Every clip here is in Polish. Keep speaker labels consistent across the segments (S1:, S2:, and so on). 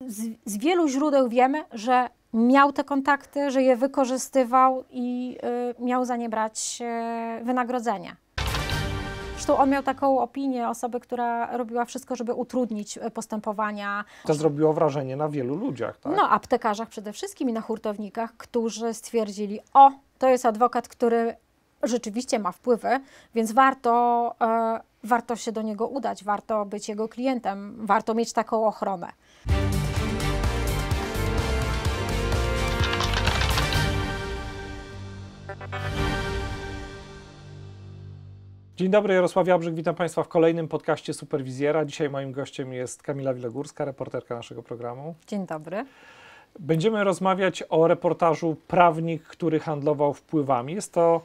S1: z, z wielu źródeł wiemy, że miał te kontakty, że je wykorzystywał i y, miał za nie brać y, wynagrodzenie. Zresztą on miał taką opinię osoby, która robiła wszystko, żeby utrudnić e, postępowania.
S2: To zrobiło wrażenie na wielu ludziach, tak?
S1: No, aptekarzach przede wszystkim i na hurtownikach, którzy stwierdzili, o, to jest adwokat, który rzeczywiście ma wpływy, więc warto, y, warto się do niego udać, warto być jego klientem, warto mieć taką ochronę.
S2: Dzień dobry, Jarosław Jabrzyk, witam Państwa w kolejnym podcaście Superwizjera. Dzisiaj moim gościem jest Kamila Wilegórska, reporterka naszego programu. Dzień dobry. Będziemy rozmawiać o reportażu Prawnik, który handlował wpływami. Jest to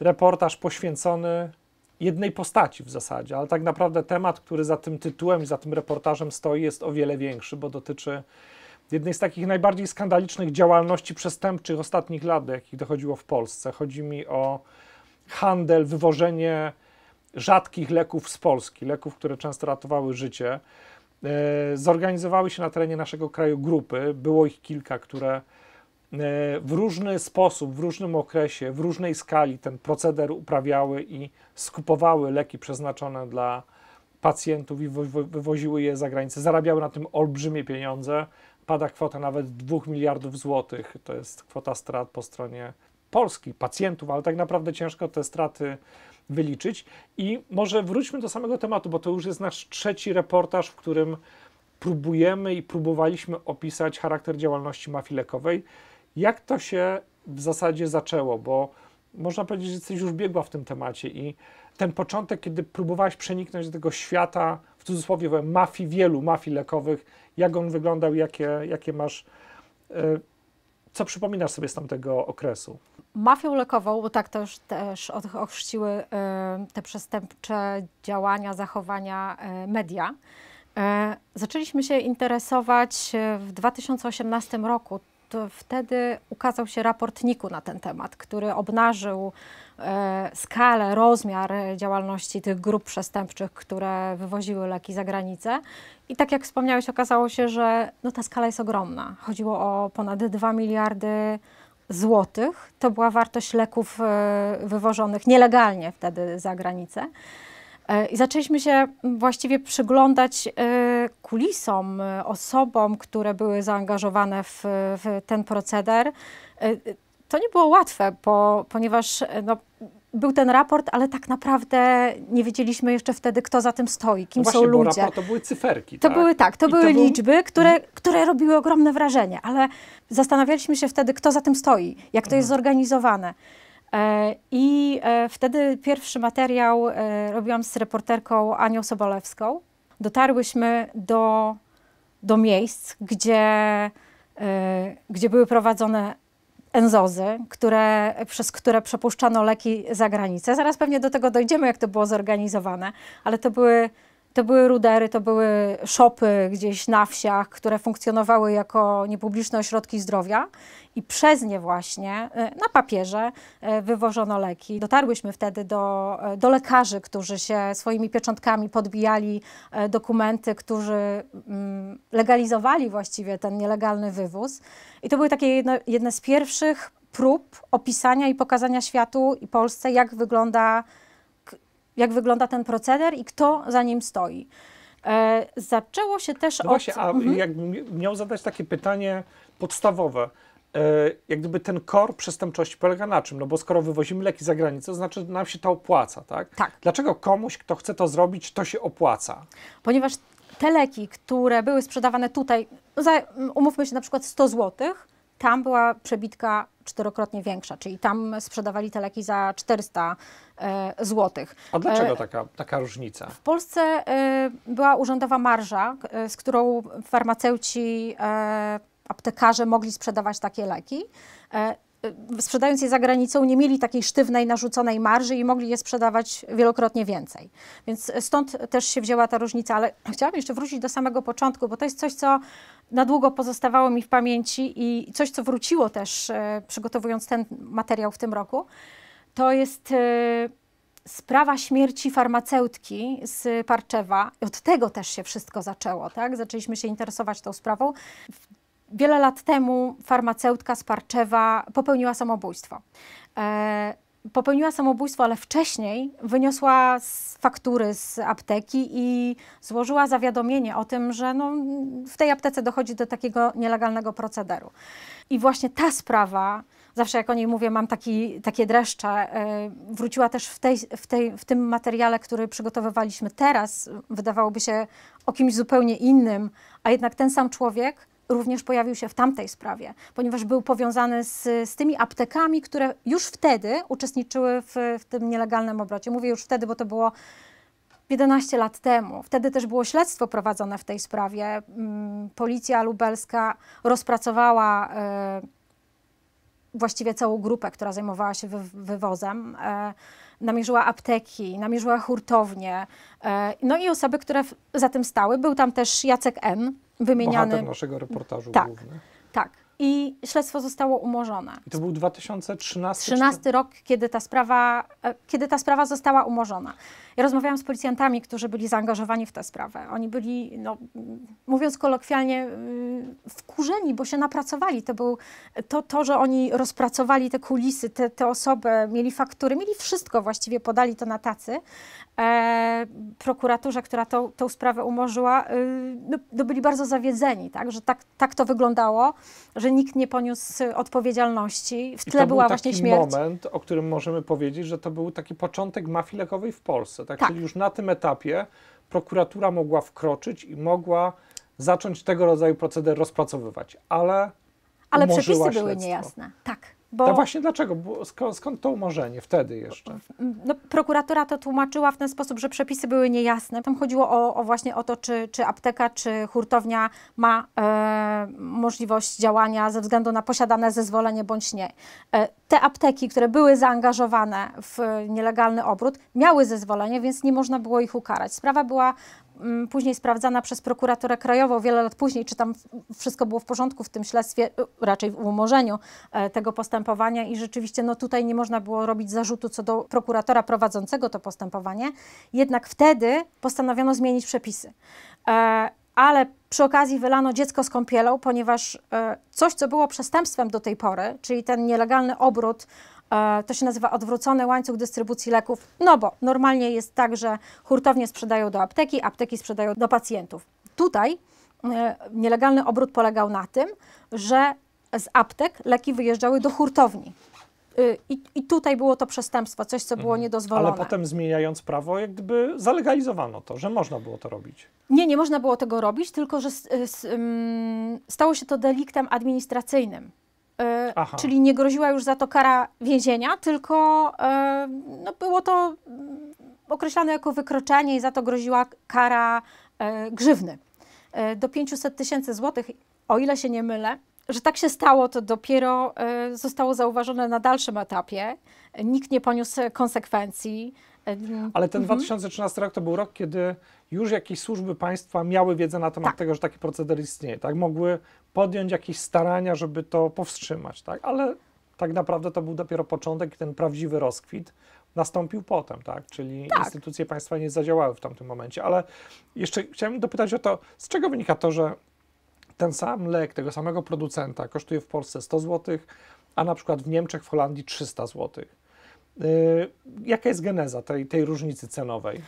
S2: reportaż poświęcony jednej postaci w zasadzie, ale tak naprawdę temat, który za tym tytułem i za tym reportażem stoi, jest o wiele większy, bo dotyczy jednej z takich najbardziej skandalicznych działalności przestępczych ostatnich lat, do jakich dochodziło w Polsce. Chodzi mi o handel, wywożenie rzadkich leków z Polski, leków, które często ratowały życie, e, zorganizowały się na terenie naszego kraju grupy. Było ich kilka, które e, w różny sposób, w różnym okresie, w różnej skali ten proceder uprawiały i skupowały leki przeznaczone dla pacjentów i wywoziły je za granicę. Zarabiały na tym olbrzymie pieniądze. Pada kwota nawet 2 miliardów złotych. To jest kwota strat po stronie Polski, pacjentów, ale tak naprawdę ciężko te straty wyliczyć. I może wróćmy do samego tematu, bo to już jest nasz trzeci reportaż, w którym próbujemy i próbowaliśmy opisać charakter działalności mafii lekowej. Jak to się w zasadzie zaczęło? Bo można powiedzieć, że jesteś już biegła w tym temacie i ten początek, kiedy próbowałaś przeniknąć do tego świata, w cudzysłowie, mafii wielu, mafii lekowych, jak on wyglądał, jakie, jakie masz e, co przypominasz sobie z tamtego okresu?
S1: Mafią lekową, bo tak to już też ochrzciły e, te przestępcze działania, zachowania e, media. E, zaczęliśmy się interesować w 2018 roku. To wtedy ukazał się raportniku na ten temat, który obnażył E, skalę, rozmiar działalności tych grup przestępczych, które wywoziły leki za granicę. I tak jak wspomniałeś, okazało się, że no, ta skala jest ogromna. Chodziło o ponad 2 miliardy złotych. To była wartość leków e, wywożonych nielegalnie wtedy za granicę. E, I zaczęliśmy się właściwie przyglądać kulisom, osobom, które były zaangażowane w, w ten proceder. To nie było łatwe, bo, ponieważ e, no, był ten raport, ale tak naprawdę nie wiedzieliśmy jeszcze wtedy, kto za tym stoi, kim no właśnie, są ludzie. Bo raport to
S2: były cyferki. To tak? były tak, to I były to liczby,
S1: które, które robiły ogromne wrażenie, ale zastanawialiśmy się wtedy, kto za tym stoi, jak to mhm. jest zorganizowane. E, I e, wtedy pierwszy materiał robiłam z reporterką Anią Sobolewską. Dotarłyśmy do, do miejsc, gdzie, gdzie były prowadzone enzozy, które, przez które przepuszczano leki za granicę. Zaraz pewnie do tego dojdziemy, jak to było zorganizowane, ale to były to były rudery, to były szopy gdzieś na wsiach, które funkcjonowały jako niepubliczne ośrodki zdrowia i przez nie właśnie y, na papierze y, wywożono leki. Dotarłyśmy wtedy do, y, do lekarzy, którzy się swoimi pieczątkami podbijali dokumenty, którzy mm, legalizowali właściwie ten nielegalny wywóz. I to były takie jedno jedne z pierwszych prób opisania i pokazania światu i Polsce, jak wygląda jak wygląda ten proceder i kto za nim stoi. E, zaczęło się też no od... Właśnie, a mhm.
S2: jakbym miał zadać takie pytanie podstawowe, e, jak gdyby ten kor przestępczości polega na czym? No bo skoro wywozimy leki za granicę, to znaczy nam się to opłaca, tak? Tak. Dlaczego komuś, kto chce to zrobić, to się opłaca?
S1: Ponieważ te leki, które były sprzedawane tutaj, no za, umówmy się na przykład 100 zł, tam była przebitka czterokrotnie większa, czyli tam sprzedawali te leki za 400 e, zł. A dlaczego e,
S2: taka, taka różnica? W
S1: Polsce e, była urzędowa marża, z którą farmaceuci aptekarze mogli sprzedawać takie leki. Y, sprzedając je za granicą, nie mieli takiej sztywnej, narzuconej marży i mogli je sprzedawać wielokrotnie więcej. Więc stąd też się wzięła ta różnica, ale chciałabym jeszcze wrócić do samego początku, bo to jest coś, co na długo pozostawało mi w pamięci i coś, co wróciło też y, przygotowując ten materiał w tym roku, to jest y, sprawa śmierci farmaceutki z Parczewa. Od tego też się wszystko zaczęło, tak? Zaczęliśmy się interesować tą sprawą. W Wiele lat temu farmaceutka z Parczewa popełniła samobójstwo. E, popełniła samobójstwo, ale wcześniej wyniosła z faktury z apteki i złożyła zawiadomienie o tym, że no, w tej aptece dochodzi do takiego nielegalnego procederu. I właśnie ta sprawa zawsze jak o niej mówię, mam taki, takie dreszcze. E, wróciła też w, tej, w, tej, w tym materiale, który przygotowywaliśmy teraz, wydawałoby się o kimś zupełnie innym, a jednak ten sam człowiek również pojawił się w tamtej sprawie, ponieważ był powiązany z, z tymi aptekami, które już wtedy uczestniczyły w, w tym nielegalnym obrocie. Mówię już wtedy, bo to było 11 lat temu. Wtedy też było śledztwo prowadzone w tej sprawie. Mm, policja lubelska rozpracowała e, właściwie całą grupę, która zajmowała się wy wywozem. E, namierzyła apteki, namierzyła hurtownie, e, no i osoby, które za tym stały. Był tam też Jacek N., wymieniany. Bohater
S2: naszego reportażu tak, główny.
S1: Tak. I śledztwo zostało umorzone. I
S2: to był 2013 13
S1: rok, kiedy ta sprawa, e, kiedy ta sprawa została umorzona. Ja rozmawiałam z policjantami, którzy byli zaangażowani w tę sprawę. Oni byli, no, mówiąc kolokwialnie, y, wkurzeni, bo się napracowali. To, był, to, to że oni rozpracowali te kulisy, te, te osoby, mieli faktury, mieli wszystko właściwie, podali to na tacy. E, prokuraturze, która tą, tą sprawę umorzyła, y, no, no byli bardzo zawiedzeni, tak? że tak, tak to wyglądało, że nikt nie poniósł odpowiedzialności. W tle była był właśnie śmierć. To był taki moment,
S2: o którym możemy powiedzieć, że to był taki początek mafii lekowej w Polsce tak? tak? Czyli już na tym etapie prokuratura mogła wkroczyć i mogła zacząć tego rodzaju proceder rozpracowywać, ale. Ale przepisy były niejasne, tak. Bo... właśnie dlaczego? Bo skąd, skąd to umorzenie wtedy jeszcze?
S1: No, prokuratora to tłumaczyła w ten sposób, że przepisy były niejasne. Tam chodziło o, o właśnie o to, czy, czy apteka, czy hurtownia ma e, możliwość działania ze względu na posiadane zezwolenie bądź nie. E, te apteki, które były zaangażowane w nielegalny obrót, miały zezwolenie, więc nie można było ich ukarać. Sprawa była Mm, później sprawdzana przez prokuraturę krajową wiele lat później, czy tam wszystko było w porządku w tym śledztwie, y, raczej w umorzeniu e, tego postępowania i rzeczywiście no tutaj nie można było robić zarzutu co do prokuratora prowadzącego to postępowanie, jednak wtedy postanowiono zmienić przepisy. E, ale przy okazji wylano dziecko z kąpielą, ponieważ e, coś, co było przestępstwem do tej pory, czyli ten nielegalny obrót E, to się nazywa odwrócony łańcuch dystrybucji leków, no bo normalnie jest tak, że hurtownie sprzedają do apteki, apteki sprzedają do pacjentów. Tutaj e, nielegalny obrót polegał na tym, że z aptek leki wyjeżdżały do hurtowni. E, I, I, tutaj było to przestępstwo, coś, co było mhm. niedozwolone. Ale potem
S2: zmieniając prawo, jak gdyby zalegalizowano to, że można było to robić.
S1: Nie, nie można było tego robić, tylko że stało się to deliktem administracyjnym. E, Aha. Czyli nie groziła już za to kara więzienia, tylko e, no, było to określane jako wykroczenie i za to groziła kara e, grzywny do 500 tysięcy złotych, o ile się nie mylę. Że tak się stało, to dopiero zostało zauważone na dalszym etapie. Nikt nie poniósł konsekwencji. Ale ten mhm.
S2: 2013 rok to był rok, kiedy już jakieś służby państwa miały wiedzę na temat tak. tego, że taki proceder istnieje, tak? Mogły podjąć jakieś starania, żeby to powstrzymać, tak? Ale tak naprawdę to był dopiero początek i ten prawdziwy rozkwit nastąpił potem, tak? Czyli tak. instytucje państwa nie zadziałały w tamtym momencie. Ale jeszcze chciałem dopytać o to, z czego wynika to, że ten sam lek tego samego producenta kosztuje w Polsce 100 zł, a na przykład w Niemczech, w Holandii 300 zł. Yy, jaka jest geneza tej, tej różnicy cenowej?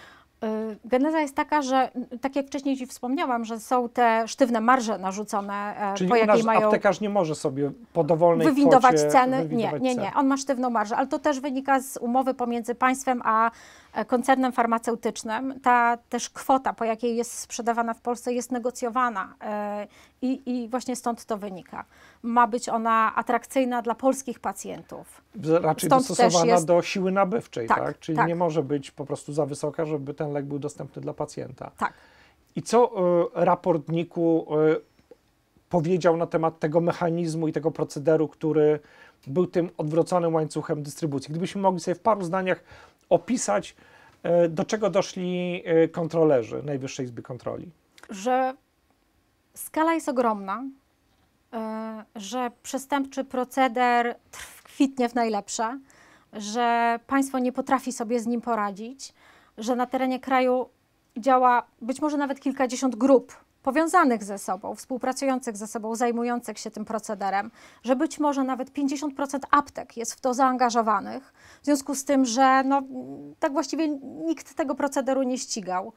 S1: Y, geneza jest taka, że y, tak jak wcześniej Ci wspomniałam, że są te sztywne marże narzucone, e, Czyli po jakiej nasz mają... aptekarz
S2: nie może sobie po dowolnej wywindować kwocie, ceny? Wywindować nie, nie, nie.
S1: On ma sztywną marżę, ale to też wynika z umowy pomiędzy państwem a E, koncernem farmaceutycznym. Ta też kwota, po jakiej jest sprzedawana w Polsce, jest negocjowana e, i, i właśnie stąd to wynika. Ma być ona atrakcyjna dla polskich pacjentów.
S2: Raczej stąd dostosowana jest... do siły nabywczej, tak? tak? Czyli tak. nie może być po prostu za wysoka, żeby ten lek był dostępny dla pacjenta. Tak. I co y, e, raportniku y, powiedział na temat tego mechanizmu i tego procederu, który był tym odwróconym łańcuchem dystrybucji? Gdybyśmy mogli sobie w paru zdaniach opisać, e, do czego doszli e, kontrolerzy Najwyższej Izby Kontroli?
S1: Że skala jest ogromna, e, że przestępczy proceder kwitnie w najlepsze, że państwo nie potrafi sobie z nim poradzić, że na terenie kraju działa być może nawet kilkadziesiąt grup powiązanych ze sobą, współpracujących ze sobą, zajmujących się tym procederem, że być może nawet 50% aptek jest w to zaangażowanych, w związku z tym, że no, tak właściwie nikt tego procederu nie ścigał.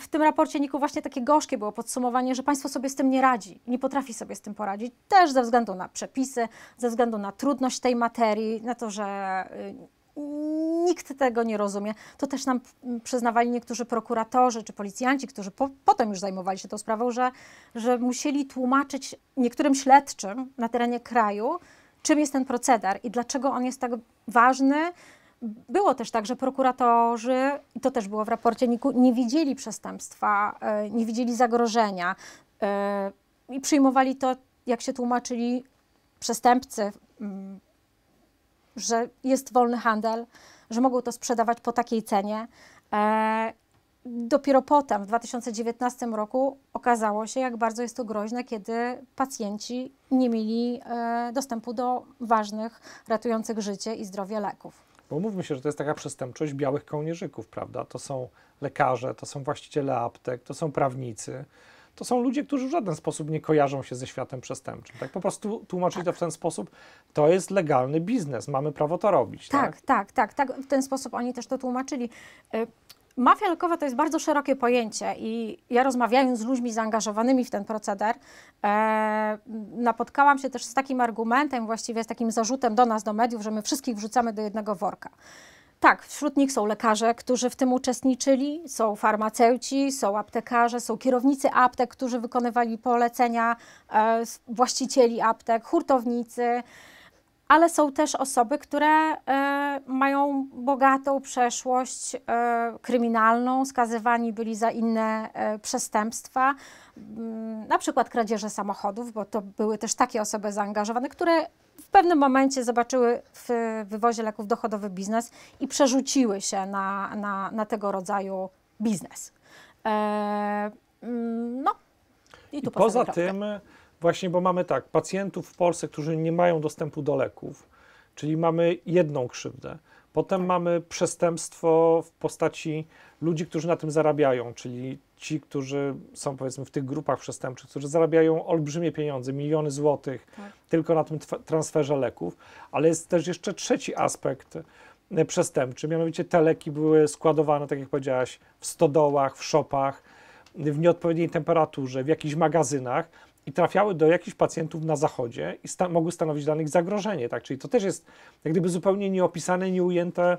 S1: W tym raporcie Niku właśnie takie gorzkie było podsumowanie, że państwo sobie z tym nie radzi, nie potrafi sobie z tym poradzić, też ze względu na przepisy, ze względu na trudność tej materii, na to, że y, nikt tego nie rozumie. To też nam przyznawali niektórzy prokuratorzy czy policjanci, którzy po, potem już zajmowali się tą sprawą, że, że musieli tłumaczyć niektórym śledczym na terenie kraju, czym jest ten proceder i dlaczego on jest tak ważny. Było też tak, że prokuratorzy, i to też było w raporcie nie widzieli przestępstwa, e, nie widzieli zagrożenia e, i przyjmowali to, jak się tłumaczyli przestępcy mm, że jest wolny handel, że mogą to sprzedawać po takiej cenie. E, dopiero potem, w 2019 roku, okazało się, jak bardzo jest to groźne, kiedy pacjenci nie mieli e, dostępu do ważnych, ratujących życie i zdrowie leków.
S2: Bo mówmy się, że to jest taka przestępczość białych kołnierzyków, prawda? To są lekarze, to są właściciele aptek, to są prawnicy to są ludzie, którzy w żaden sposób nie kojarzą się ze światem przestępczym. Tak po prostu tłumaczyć to w ten sposób, to jest legalny biznes, mamy prawo to robić. Tak,
S1: tak, tak, tak. tak w ten sposób oni też to tłumaczyli. Y, mafia lekowa to jest bardzo szerokie pojęcie i ja rozmawiając z ludźmi zaangażowanymi w ten proceder, e, napotkałam się też z takim argumentem, właściwie z takim zarzutem do nas, do mediów, że my wszystkich wrzucamy do jednego worka. Tak, wśród nich są lekarze, którzy w tym uczestniczyli, są farmaceuci, są aptekarze, są kierownicy aptek, którzy wykonywali polecenia e, właścicieli aptek, hurtownicy, ale są też osoby, które e, mają bogatą przeszłość e, kryminalną, skazywani byli za inne e, przestępstwa, m, na przykład kradzieże samochodów, bo to były też takie osoby zaangażowane, które pewnym momencie zobaczyły w wywozie leków dochodowy biznes i przerzuciły się na, na, na tego rodzaju biznes. E, mm, no. I, I poza tym,
S2: właśnie, bo mamy tak, pacjentów w Polsce, którzy nie mają dostępu do leków, czyli mamy jedną krzywdę. Potem mamy przestępstwo w postaci ludzi, którzy na tym zarabiają, czyli ci, którzy są powiedzmy w tych grupach przestępczych, którzy zarabiają olbrzymie pieniądze, miliony złotych tak. tylko na tym transferze leków, ale jest też jeszcze trzeci aspekt e, przestępczy, mianowicie te leki były składowane, tak jak powiedziałaś, w stodołach, w szopach, w nieodpowiedniej temperaturze, w jakichś magazynach, i trafiały do jakichś pacjentów na zachodzie i sta mogły stanowić dla nich zagrożenie. Tak? Czyli to też jest jak gdyby zupełnie nieopisane, nieujęte e,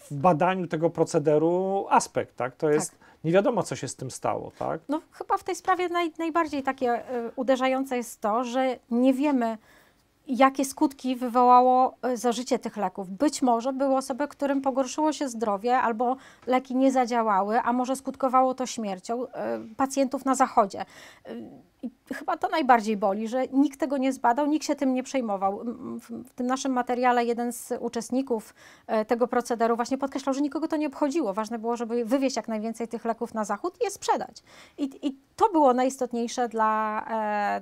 S2: w badaniu tego procederu aspekt. Tak? To jest. Tak. Nie wiadomo, co się z tym stało, tak?
S1: No, chyba w tej sprawie naj, najbardziej takie y, uderzające jest to, że nie wiemy, jakie skutki wywołało e, zażycie tych leków. Być może były osoby, którym pogorszyło się zdrowie albo leki nie zadziałały, a może skutkowało to śmiercią e, pacjentów na zachodzie. E, chyba to najbardziej boli, że nikt tego nie zbadał, nikt się tym nie przejmował. W tym naszym materiale jeden z uczestników tego procederu właśnie podkreślał, że nikogo to nie obchodziło. Ważne było, żeby wywieźć jak najwięcej tych leków na zachód i je sprzedać. I, i to było najistotniejsze dla,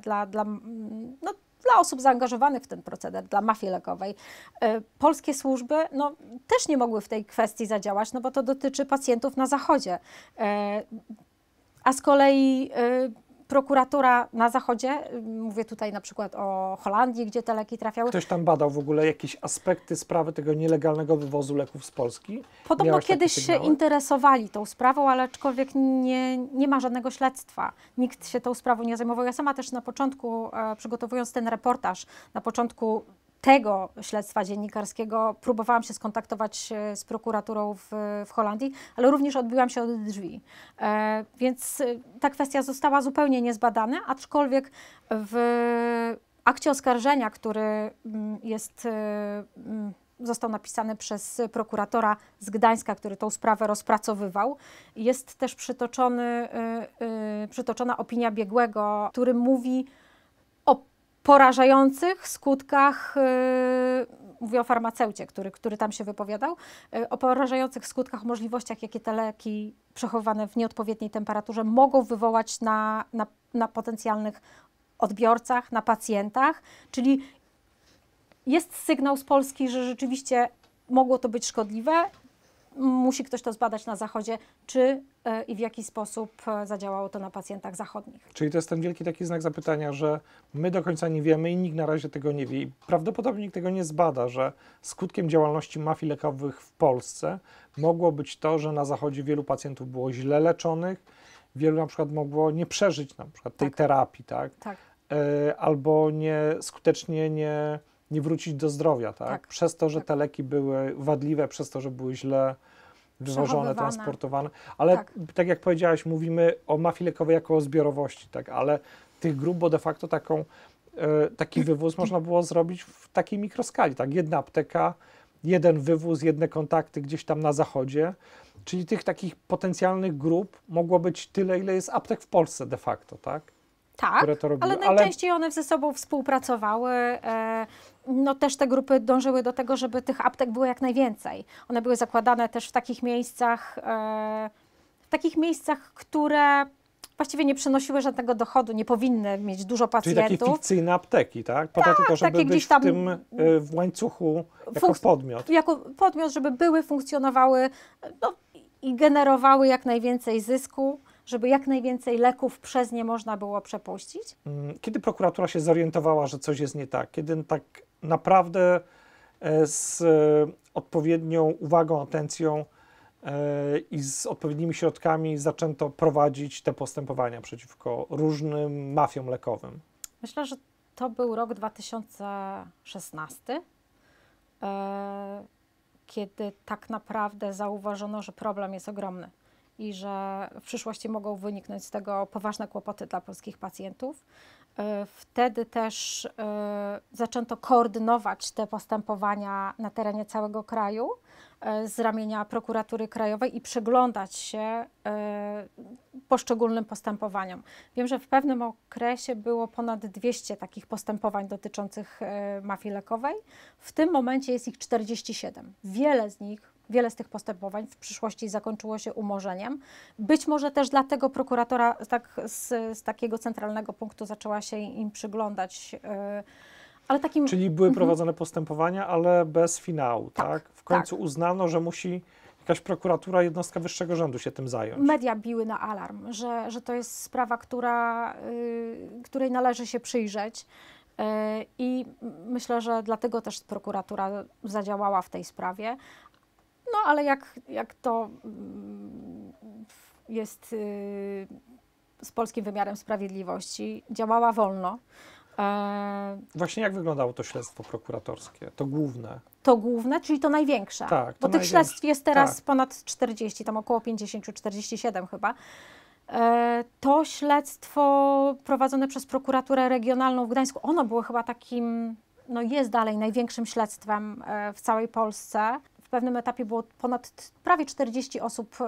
S1: dla, dla no, dla osób zaangażowanych w ten proceder, dla mafii lekowej. E, polskie służby no, też nie mogły w tej kwestii zadziałać, no bo to dotyczy pacjentów na zachodzie. E, a z kolei e, prokuratura na Zachodzie, y, mówię tutaj na przykład o Holandii, gdzie te leki trafiały. Ktoś
S2: tam badał w ogóle jakieś aspekty sprawy tego nielegalnego wywozu leków z Polski? Podobno Miałeś kiedyś się
S1: interesowali tą sprawą, ale aczkolwiek nie, nie ma żadnego śledztwa. Nikt się tą sprawą nie zajmował. Ja sama też na początku, e, przygotowując ten reportaż, na początku tego śledztwa dziennikarskiego próbowałam się skontaktować e, z prokuraturą w, w Holandii, ale również odbiłam się od drzwi. E, więc e, ta kwestia została zupełnie niezbadana, aczkolwiek w akcie oskarżenia, który mm, jest, e, mm, został napisany przez prokuratora z Gdańska, który tą sprawę rozpracowywał, jest też przytoczony, przytoczona opinia biegłego, który mówi, porażających skutkach, y, mówię o farmaceucie, który, który tam się wypowiadał, y, o porażających skutkach, możliwościach, jakie te leki przechowywane w nieodpowiedniej temperaturze mogą wywołać na, na, na potencjalnych odbiorcach, na pacjentach, czyli jest sygnał z Polski, że rzeczywiście mogło to być szkodliwe musi ktoś to zbadać na Zachodzie, czy e, i w jaki sposób e, zadziałało to na pacjentach zachodnich.
S2: Czyli to jest ten wielki taki znak zapytania, że my do końca nie wiemy i nikt na razie tego nie wie. I prawdopodobnie nikt tego nie zbada, że skutkiem działalności mafii lekowych w Polsce mogło być to, że na Zachodzie wielu pacjentów było źle leczonych, wielu na przykład mogło nie przeżyć na przykład tej tak. terapii, tak? tak. E, albo nie, skutecznie nie nie wrócić do zdrowia, tak? tak przez to, że tak. te leki były wadliwe, przez to, że były źle wywożone, transportowane. Ale tak. tak. jak powiedziałaś, mówimy o mafii lekowej jako o zbiorowości, tak? Ale tych grup, bo de facto taką, e, taki wywóz można było zrobić w takiej mikroskali, tak? Jedna apteka, jeden wywóz, jedne kontakty gdzieś tam na zachodzie. Czyli tych takich potencjalnych grup mogło być tyle, ile jest aptek w Polsce de facto, tak? Tak, ale najczęściej
S1: ale... one ze sobą współpracowały. E, no też te grupy dążyły do tego, żeby tych aptek było jak najwięcej. One były zakładane też w takich miejscach, e, w takich miejscach, które właściwie nie przynosiły żadnego dochodu, nie powinny mieć dużo pacjentów. Czyli takie
S2: fikcyjne apteki, tak? Po tak, to, żeby takie gdzieś tam w tym e, w łańcuchu jako podmiot.
S1: Jako podmiot, żeby były, funkcjonowały no, i generowały jak najwięcej zysku żeby jak najwięcej leków przez nie można było przepuścić.
S2: Mm, kiedy prokuratura się zorientowała, że coś jest nie tak? Kiedy tak naprawdę e, z e, odpowiednią uwagą, atencją e, i z odpowiednimi środkami zaczęto prowadzić te postępowania przeciwko różnym mafiom lekowym.
S1: Myślę, że to był rok 2016, kiedy tak naprawdę zauważono, że problem jest ogromny i że w przyszłości mogą wyniknąć z tego poważne kłopoty dla polskich pacjentów. E, wtedy też e, zaczęto koordynować te postępowania na terenie całego kraju e, z ramienia prokuratury krajowej i przyglądać się poszczególnym postępowaniom. Wiem, że w pewnym okresie było ponad 200 takich postępowań dotyczących mafii lekowej. W tym momencie jest ich 47. Wiele z nich Wiele z tych postępowań w przyszłości zakończyło się umorzeniem. Być może też dlatego prokuratora tak z, z takiego centralnego punktu zaczęła się im przyglądać. Y,
S2: ale takim... Czyli były mhm. prowadzone postępowania, ale bez finału, tak? tak? W końcu tak. uznano, że musi jakaś prokuratura, jednostka wyższego rządu się tym zająć.
S1: Media biły na alarm, że, że to jest sprawa, która, y, której należy się przyjrzeć. Y, I myślę, że dlatego też prokuratura zadziałała w tej sprawie, no ale jak, jak to mm, jest y, z polskim wymiarem sprawiedliwości, działała wolno. E,
S2: Właśnie jak wyglądało to śledztwo prokuratorskie, to główne?
S1: To główne, czyli to największe. Tak, to Bo tych śledztw jest teraz tak. ponad 40, tam około 50, 47 chyba. E, to śledztwo prowadzone przez prokuraturę regionalną w Gdańsku, ono było chyba takim, no jest dalej największym śledztwem e, w całej Polsce pewnym etapie było ponad prawie 40 osób y,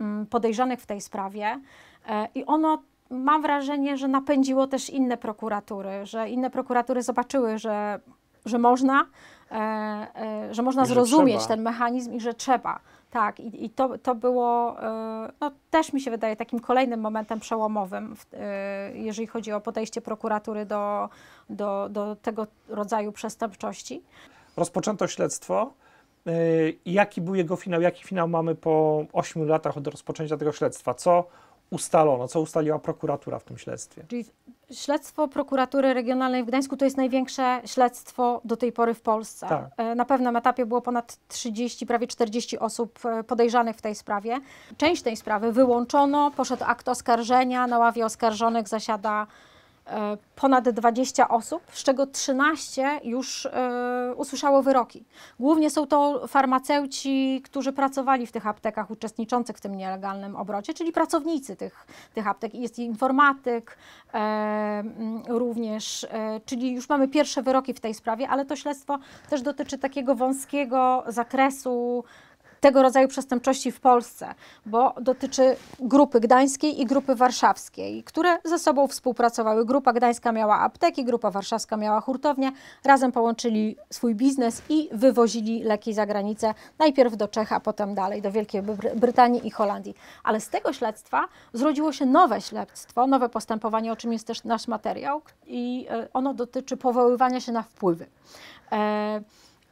S1: mm, podejrzanych w tej sprawie e, i ono mam wrażenie, że napędziło też inne prokuratury, że inne prokuratury zobaczyły, że, że można, e, e, że można zrozumieć ten mechanizm i że trzeba. Tak, i, i to, to było no, też mi się wydaje takim kolejnym momentem przełomowym, jeżeli chodzi o podejście prokuratury do, do, do tego rodzaju przestępczości.
S2: Rozpoczęto śledztwo. E, jaki był jego finał, jaki finał mamy po 8 latach od rozpoczęcia tego śledztwa, co ustalono, co ustaliła prokuratura w tym śledztwie. Czyli
S1: śledztwo prokuratury regionalnej w Gdańsku to jest największe śledztwo do tej pory w Polsce. Tak. E, na pewnym etapie było ponad 30, prawie 40 osób e, podejrzanych w tej sprawie. Część tej sprawy wyłączono, poszedł akt oskarżenia, na ławie oskarżonych zasiada E, ponad 20 osób, z czego 13 już e, usłyszało wyroki. Głównie są to farmaceuci, którzy pracowali w tych aptekach uczestniczących w tym nielegalnym obrocie, czyli pracownicy tych, tych aptek. Jest informatyk e, mm, również, czyli już mamy pierwsze wyroki w tej sprawie, ale to śledztwo też dotyczy takiego wąskiego zakresu tego rodzaju przestępczości w Polsce, bo dotyczy grupy gdańskiej i grupy warszawskiej, które ze sobą współpracowały. Grupa gdańska miała apteki, grupa warszawska miała hurtownię. Razem połączyli swój biznes i wywozili leki za granicę, najpierw do Czech, a potem dalej, do Wielkiej Brytanii i Holandii. Ale z tego śledztwa zrodziło się nowe śledztwo, nowe postępowanie, o czym jest też nasz materiał i e, ono dotyczy powoływania się na wpływy. E,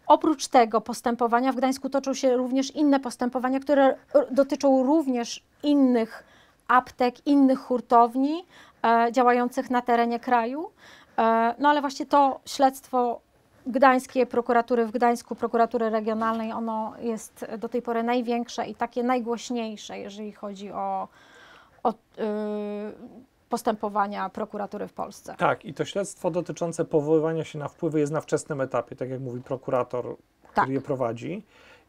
S1: Oprócz tego postępowania w Gdańsku toczą się również inne postępowania, które dotyczą również innych aptek, innych hurtowni e, działających na terenie kraju. E, no ale właśnie to śledztwo gdańskie, prokuratury w Gdańsku, prokuratury regionalnej, ono jest do tej pory największe i takie najgłośniejsze, jeżeli chodzi o, o yy, postępowania prokuratury w Polsce.
S2: Tak, i to śledztwo dotyczące powoływania się na wpływy jest na wczesnym etapie, tak jak mówi prokurator, który tak. je prowadzi.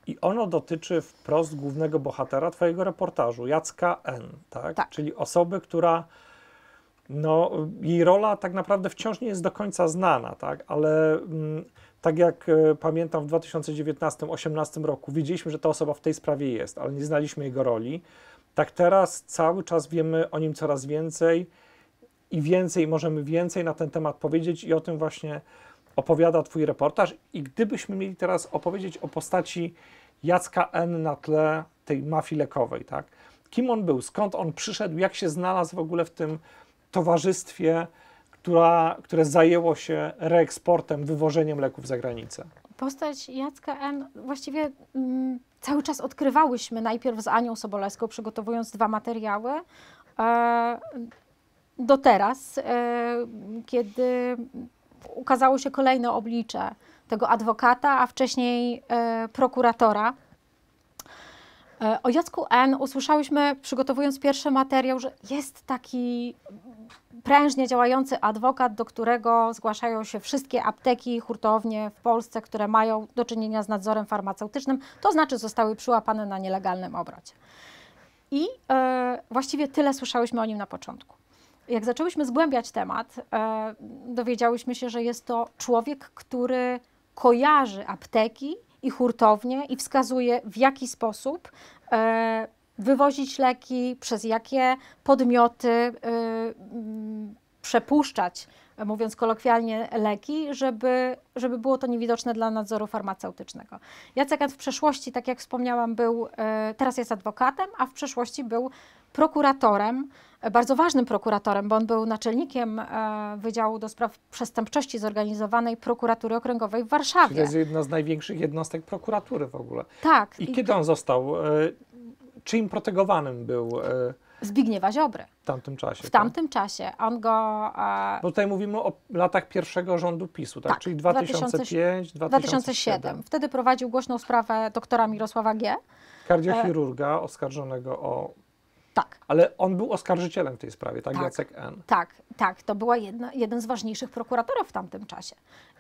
S2: I ono dotyczy wprost głównego bohatera Twojego reportażu, Jacka N., tak? tak. Czyli osoby, która. No, jej rola tak naprawdę wciąż nie jest do końca znana, tak? ale m, mm, tak jak e, pamiętam w 2019-2018 roku widzieliśmy, że ta osoba w tej sprawie jest, ale nie znaliśmy jego roli tak teraz cały czas wiemy o nim coraz więcej i więcej, możemy więcej na ten temat powiedzieć i o tym właśnie opowiada Twój reportaż. I gdybyśmy mieli teraz opowiedzieć o postaci Jacka N. na tle tej mafii lekowej, tak? Kim on był, skąd on przyszedł, jak się znalazł w ogóle w tym towarzystwie, która, które zajęło się reeksportem, wywożeniem leków za granicę?
S1: Postać Jacka N. właściwie mm, cały czas odkrywałyśmy najpierw z Anią Sobolewską, przygotowując dwa materiały. E, do teraz, e, kiedy ukazało się kolejne oblicze tego adwokata, a wcześniej e, prokuratora, E, o Jacku N usłyszałyśmy, przygotowując pierwszy materiał, że jest taki prężnie działający adwokat, do którego zgłaszają się wszystkie apteki, hurtownie w Polsce, które mają do czynienia z nadzorem farmaceutycznym, to znaczy zostały przyłapane na nielegalnym obrocie. I e, właściwie tyle słyszałyśmy o nim na początku. Jak zaczęłyśmy zgłębiać temat, e, dowiedziałyśmy się, że jest to człowiek, który kojarzy apteki i hurtownie i wskazuje w jaki sposób e, wywozić leki, przez jakie podmioty e, mm, przepuszczać, mówiąc kolokwialnie, leki, żeby, żeby było to niewidoczne dla nadzoru farmaceutycznego. Jacek w przeszłości, tak jak wspomniałam, był, e, teraz jest adwokatem, a w przeszłości był prokuratorem bardzo ważnym prokuratorem, bo on był naczelnikiem e, Wydziału do Spraw Przestępczości Zorganizowanej Prokuratury Okręgowej w Warszawie. Czyli to jest
S2: jedna z największych jednostek prokuratury w ogóle.
S1: Tak. I, i kiedy on
S2: został, e, czyim protegowanym był? E,
S1: Zbigniewa Ziobry.
S2: W tamtym czasie. W tak?
S1: tamtym tak? czasie. On go. E...
S2: Bo tutaj mówimy o latach pierwszego rządu PiSu, tak? tak Czyli 2005, 2007. 2007.
S1: Wtedy prowadził głośną sprawę doktora Mirosława G.
S2: Kardiochirurga e... oskarżonego o tak. Ale on był oskarżycielem w tej sprawie, tak? tak Jacek N.
S1: Tak, tak. To była jedna, jeden z ważniejszych prokuratorów w tamtym czasie.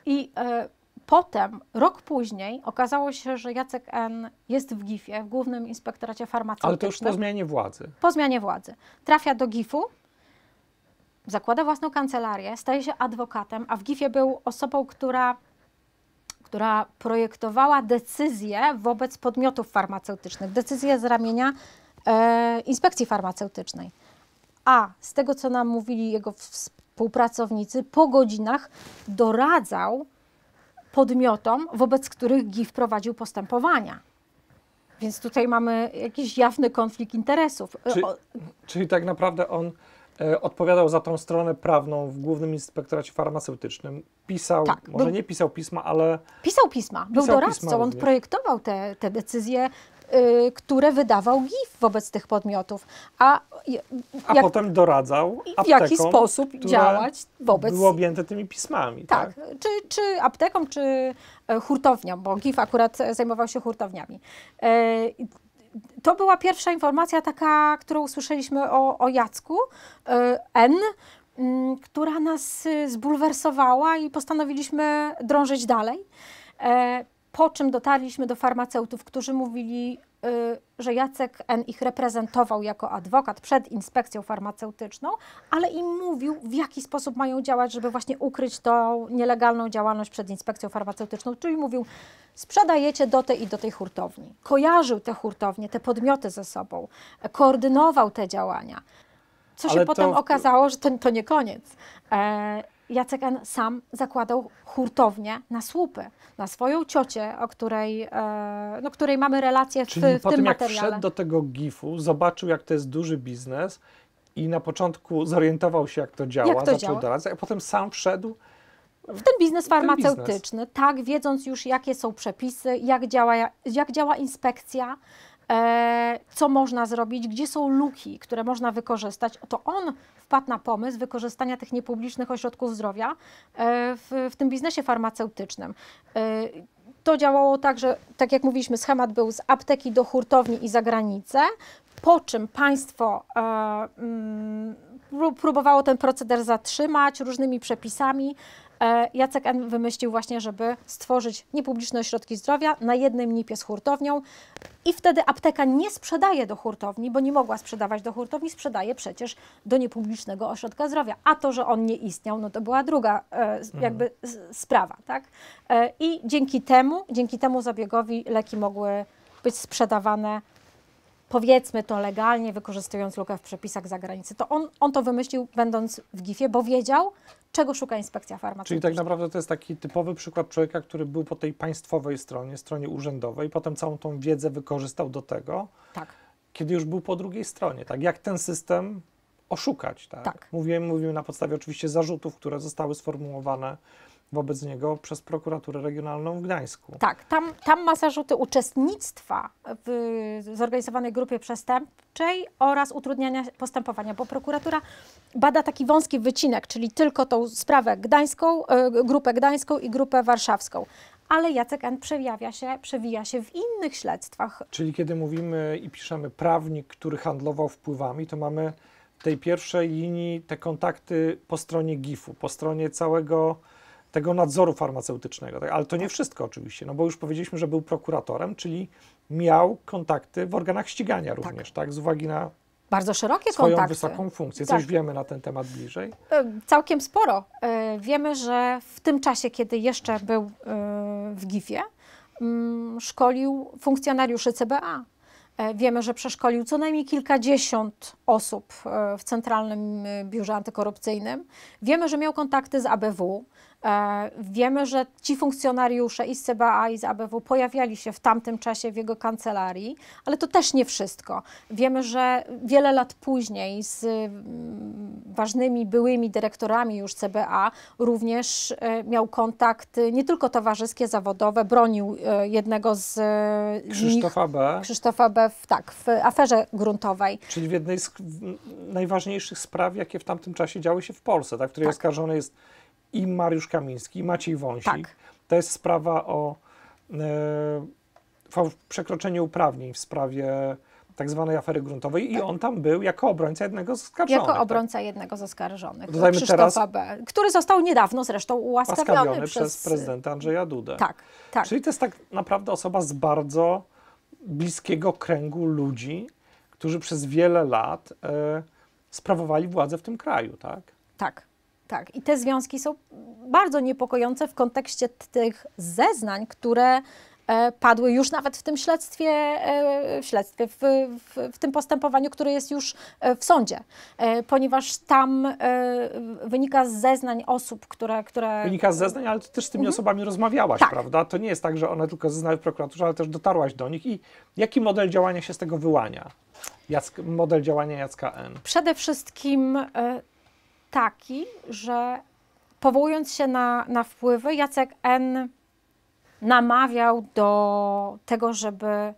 S1: I e, potem, rok później, okazało się, że Jacek N. jest w GIF-ie, w Głównym Inspektoracie Farmaceutycznym. Ale to już po zmianie władzy. Po zmianie władzy. Trafia do GIF-u, zakłada własną kancelarię, staje się adwokatem, a w GIF-ie był osobą, która która projektowała decyzje wobec podmiotów farmaceutycznych, decyzje z ramienia E, inspekcji farmaceutycznej. A z tego, co nam mówili jego współpracownicy, po godzinach doradzał podmiotom, wobec których GIF prowadził postępowania. Więc tutaj mamy jakiś jawny konflikt interesów. E, czyli,
S2: czyli tak naprawdę on e, odpowiadał za tą stronę prawną w Głównym Inspektoracie Farmaceutycznym. Pisał, tak, może był, nie pisał pisma, ale. Pisał pisma, pisał był doradcą, on
S1: projektował te, te decyzje Y, które wydawał GIF wobec tych podmiotów. A, jak,
S2: a potem doradzał aptekom, w jaki sposób działać wobec... były objęte tymi pismami. Tak, tak?
S1: Czy, czy aptekom, czy e, hurtowniom, bo GIF akurat zajmował się hurtowniami. E, to była pierwsza informacja taka, którą usłyszeliśmy o, o Jacku e, N., mm, która nas zbulwersowała i postanowiliśmy drążyć dalej po czym dotarliśmy do farmaceutów, którzy mówili, y, że Jacek N. ich reprezentował jako adwokat przed inspekcją farmaceutyczną, ale im mówił, w jaki sposób mają działać, żeby właśnie ukryć tą nielegalną działalność przed inspekcją farmaceutyczną. Czyli mówił, sprzedajecie do tej i do tej hurtowni. Kojarzył te hurtownie, te podmioty ze sobą, koordynował te działania. Co ale się to... potem okazało, że to, to nie koniec. E Jacek N. sam zakładał hurtownię na słupy, na swoją ciocię, o której, e, no, której mamy relację w, Czyli w po tym, tym jak wszedł do
S2: tego GIF-u, zobaczył, jak to jest duży biznes i na początku zorientował się, jak to działa, jak to zaczął doradzać, a potem sam wszedł
S1: w ten biznes farmaceutyczny, ten biznes. tak, wiedząc już, jakie są przepisy, jak działa, jak działa inspekcja, E, co można zrobić, gdzie są luki, które można wykorzystać, to on wpadł na pomysł wykorzystania tych niepublicznych ośrodków zdrowia e, w, w tym biznesie farmaceutycznym. E, to działało tak, że tak jak mówiliśmy, schemat był z apteki do hurtowni i za granicę, po czym państwo mm, próbowało ten proceder zatrzymać różnymi przepisami. E, Jacek N. wymyślił właśnie, żeby stworzyć niepubliczne ośrodki zdrowia na jednym NIP-ie z hurtownią i wtedy apteka nie sprzedaje do hurtowni, bo nie mogła sprzedawać do hurtowni, sprzedaje przecież do niepublicznego ośrodka zdrowia. A to, że on nie istniał, no to była druga e, mhm. jakby mhm. sprawa, tak? E, I dzięki temu, dzięki temu zabiegowi leki mogły być sprzedawane powiedzmy to legalnie, wykorzystując lukę w przepisach zagranicy. To on, on to wymyślił, będąc w GIF-ie, bo wiedział, czego szuka inspekcja farmaceutyczna. Czyli tak
S2: naprawdę to jest taki typowy przykład człowieka, który był po tej państwowej stronie, stronie urzędowej, i potem całą tą wiedzę wykorzystał do tego, tak. kiedy już był po drugiej stronie. Tak? Jak ten system oszukać. Tak? tak. Mówimy, mówimy na podstawie oczywiście zarzutów, które zostały sformułowane wobec niego przez prokuraturę regionalną w Gdańsku.
S1: Tak, tam, tam ma zarzuty uczestnictwa w zorganizowanej grupie przestępczej oraz utrudniania postępowania, bo prokuratura bada taki wąski wycinek, czyli tylko tą sprawę gdańską, e, grupę gdańską i grupę warszawską ale Jacek N. przewija się, przewija się w innych śledztwach.
S2: Czyli kiedy mówimy i piszemy prawnik, który handlował wpływami, to mamy w tej pierwszej linii te kontakty po stronie GIF-u, po stronie całego tego nadzoru farmaceutycznego. Tak? Ale to nie wszystko oczywiście, no bo już powiedzieliśmy, że był prokuratorem, czyli miał kontakty w organach ścigania tak. również, tak, tak? z uwagi na bardzo
S1: szerokie swoją kontakty. wysoką
S2: funkcję. Tak. Coś tak. wiemy na ten temat bliżej?
S1: E, całkiem sporo. E, wiemy, że w tym czasie, kiedy jeszcze był e, w GIF-ie, mm, szkolił funkcjonariuszy CBA. Wiemy, że przeszkolił co najmniej kilkadziesiąt osób w Centralnym Biurze Antykorupcyjnym. Wiemy, że miał kontakty z ABW, E, wiemy, że ci funkcjonariusze i z CBA, i z ABW pojawiali się w tamtym czasie w jego kancelarii, ale to też nie wszystko. Wiemy, że wiele lat później z mm, ważnymi byłymi dyrektorami już CBA również e, miał kontakt e, nie tylko towarzyskie, zawodowe, bronił jednego z Krzysztofa nich, B. Krzysztofa B. W, tak, w aferze gruntowej.
S2: Czyli w jednej z najważniejszych spraw, jakie w tamtym czasie działy się w Polsce, tak, w której tak. oskarżony jest i Mariusz Kamiński, i Maciej Wąsik. Tak. To jest sprawa o e, przekroczeniu uprawnień w sprawie tak zwanej afery gruntowej tak. i on tam był jako obrońca jednego z oskarżonych. Jako tak? obrońca
S1: tak? jednego z oskarżonych, Dodajmy Krzysztofa B., który został niedawno zresztą ułaskawiony przez... przez prezydenta
S2: Andrzeja Dudę. Tak, tak. Czyli to jest tak naprawdę osoba z bardzo bliskiego kręgu ludzi, którzy przez wiele lat e, sprawowali władzę w tym kraju, tak?
S1: Tak. Tak, i te związki są bardzo niepokojące w kontekście tych zeznań, które e, padły już nawet w tym śledztwie, w, e, śledztwie w, w, w, tym postępowaniu, które jest już e, w sądzie, ponieważ tam wynika z zeznań osób, które... które... Wynika z zeznań,
S2: ale ty też z tymi mhm. osobami rozmawiałaś, tak. prawda? To nie jest tak, że one tylko zeznały w prokuraturze, ale też dotarłaś do nich. I jaki model działania się z tego wyłania? Jack, model działania Jacka N.
S1: Przede wszystkim taki, że powołując się na, na wpływy, Jacek N. namawiał do tego, żeby e,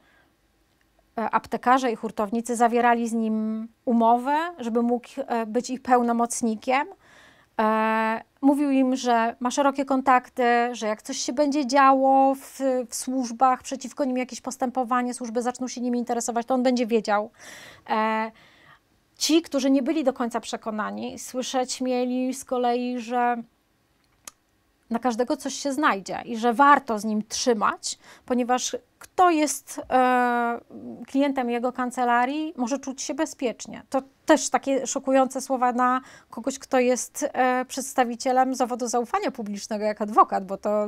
S1: aptekarze i hurtownicy zawierali z nim umowę, żeby mógł e, być ich pełnomocnikiem. E, mówił im, że ma szerokie kontakty, że jak coś się będzie działo w, w, służbach, przeciwko nim jakieś postępowanie, służby zaczną się nimi interesować, to on będzie wiedział. Ci, którzy nie byli do końca przekonani, słyszeć mieli z kolei, że na każdego coś się znajdzie i że warto z nim trzymać, ponieważ kto jest e, klientem jego kancelarii, może czuć się bezpiecznie. To też takie szokujące słowa na kogoś, kto jest e, przedstawicielem zawodu zaufania publicznego, jak adwokat, bo to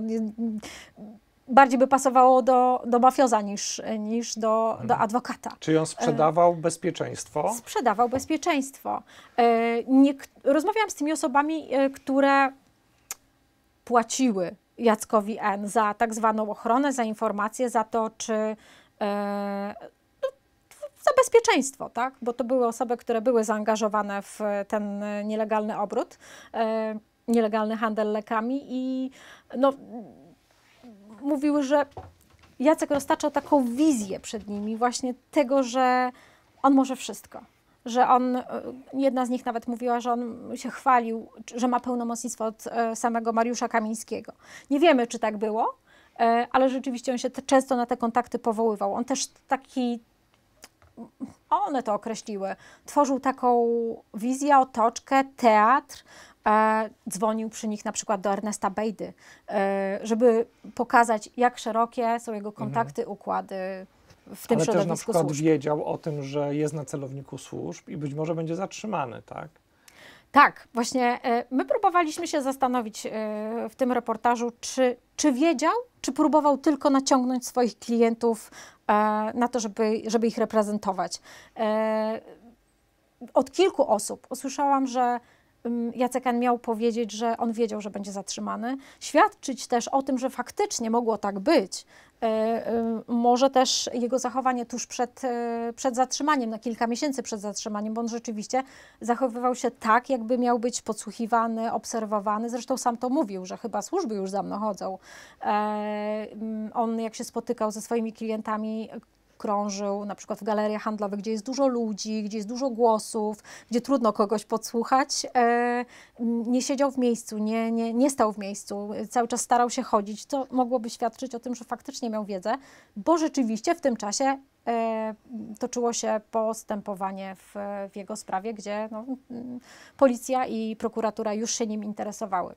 S1: bardziej by pasowało do, do mafioza niż, niż do, mhm. do adwokata. Czy on sprzedawał
S2: e, bezpieczeństwo?
S1: Sprzedawał bezpieczeństwo. E, Nie, rozmawiałam z tymi osobami, e, które płaciły Jackowi N za tak zwaną ochronę, za informację, za to, czy no, za bezpieczeństwo, tak? bo to były osoby, które były zaangażowane w ten nielegalny obrót, nielegalny handel lekami i no, mówiły, że Jacek roztaczał taką wizję przed nimi właśnie tego, że on może wszystko. Że on, e, jedna z nich nawet mówiła, że on się chwalił, że ma pełnomocnictwo od e, samego Mariusza Kamińskiego. Nie wiemy, czy tak było, e, ale rzeczywiście on się często na te kontakty powoływał. On też taki, one to określiły, tworzył taką wizję, otoczkę, teatr, E, dzwonił przy nich na przykład do Ernesta Bejdy, e, żeby pokazać, jak szerokie są jego mhm. kontakty, mhm. układy w tym Ale środowisku też na przykład służb.
S2: wiedział o tym, że jest na celowniku służb i być może będzie zatrzymany, tak?
S1: Tak, właśnie e, my próbowaliśmy się zastanowić w tym reportażu, czy, czy wiedział, czy próbował tylko naciągnąć swoich klientów na to, żeby, żeby ich reprezentować. Od kilku osób usłyszałam, że Jacek An miał powiedzieć, że on wiedział, że będzie zatrzymany, świadczyć też o tym, że faktycznie mogło tak być. E, e, może też jego zachowanie tuż przed, e, przed zatrzymaniem, na kilka miesięcy przed zatrzymaniem, bo on rzeczywiście zachowywał się tak, jakby miał być podsłuchiwany, obserwowany. Zresztą sam to mówił, że chyba służby już za mną chodzą. On, jak się spotykał ze swoimi klientami, krążył, na przykład w galeriach handlowych, gdzie jest dużo ludzi, gdzie jest dużo głosów, gdzie trudno kogoś podsłuchać, e, nie siedział w miejscu, nie, nie, nie stał w miejscu, cały czas starał się chodzić, co mogłoby świadczyć o tym, że faktycznie miał wiedzę, bo rzeczywiście w tym czasie e, toczyło się postępowanie w, w jego sprawie, gdzie no, policja i prokuratura już się nim interesowały.